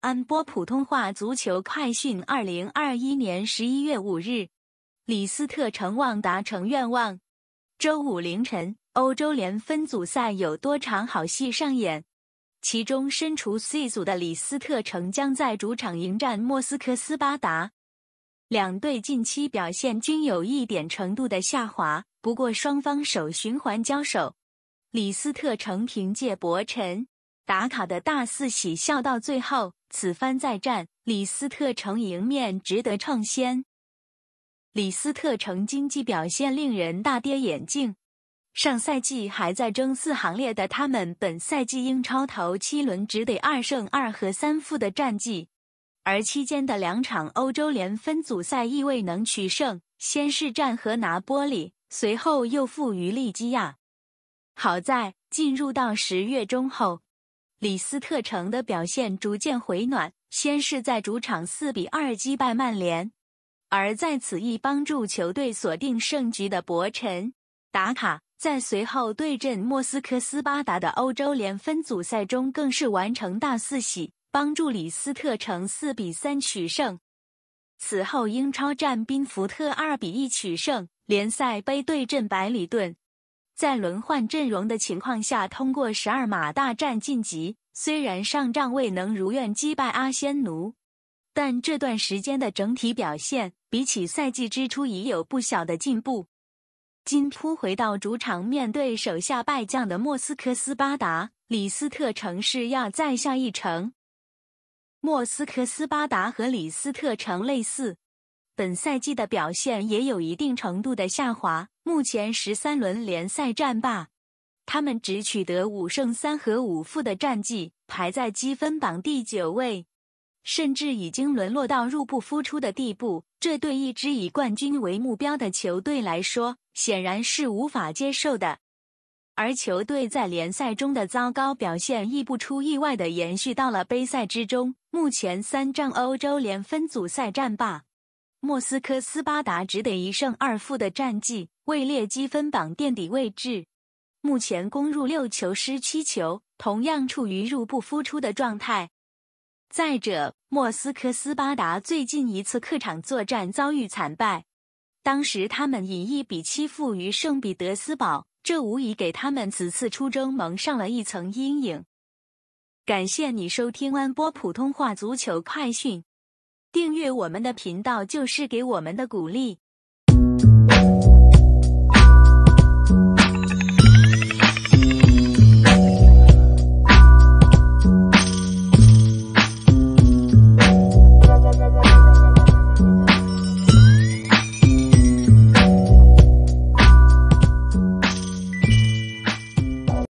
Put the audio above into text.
安播普通话足球快讯：二零二一年十一月五日，李斯特城望达成愿望。周五凌晨，欧洲联分组赛有多场好戏上演，其中身处 C 组的李斯特城将在主场迎战莫斯科斯巴达。两队近期表现均有一点程度的下滑，不过双方首循环交手，李斯特城凭借博晨。打卡的大四喜笑到最后，此番再战，李斯特城迎面值得称先。李斯特城经济表现令人大跌眼镜，上赛季还在争四行列的他们，本赛季英超头七轮只得二胜二和三负的战绩，而期间的两场欧洲联分组赛亦未能取胜，先是战和拿波里，随后又负于利基亚。好在进入到十月中后。李斯特城的表现逐渐回暖，先是在主场四比二击败曼联，而在此役帮助球队锁定胜局的伯辰达卡，在随后对阵莫斯科斯巴达的欧洲联分组赛中更是完成大四喜，帮助李斯特城四比三取胜。此后英超战宾福特二比一取胜，联赛杯对阵百里顿。在轮换阵容的情况下，通过十二马大战晋级。虽然上仗未能如愿击败阿仙奴，但这段时间的整体表现，比起赛季之初已有不小的进步。今扑回到主场面对手下败将的莫斯科斯巴达，李斯特城市要再下一城。莫斯科斯巴达和李斯特城类似，本赛季的表现也有一定程度的下滑。目前十三轮联赛战罢，他们只取得五胜三和五负的战绩，排在积分榜第九位，甚至已经沦落到入不敷出的地步。这对一支以冠军为目标的球队来说，显然是无法接受的。而球队在联赛中的糟糕表现，亦不出意外的延续到了杯赛之中。目前三战欧洲联分组赛战罢。莫斯科斯巴达只得一胜二负的战绩，位列积分榜垫底位置。目前攻入六球失七球，同样处于入不敷出的状态。再者，莫斯科斯巴达最近一次客场作战遭遇惨败，当时他们以一比七负于圣彼得斯堡，这无疑给他们此次出征蒙上了一层阴影。感谢你收听安波普通话足球快讯。订阅我们的频道就是给我们的鼓励。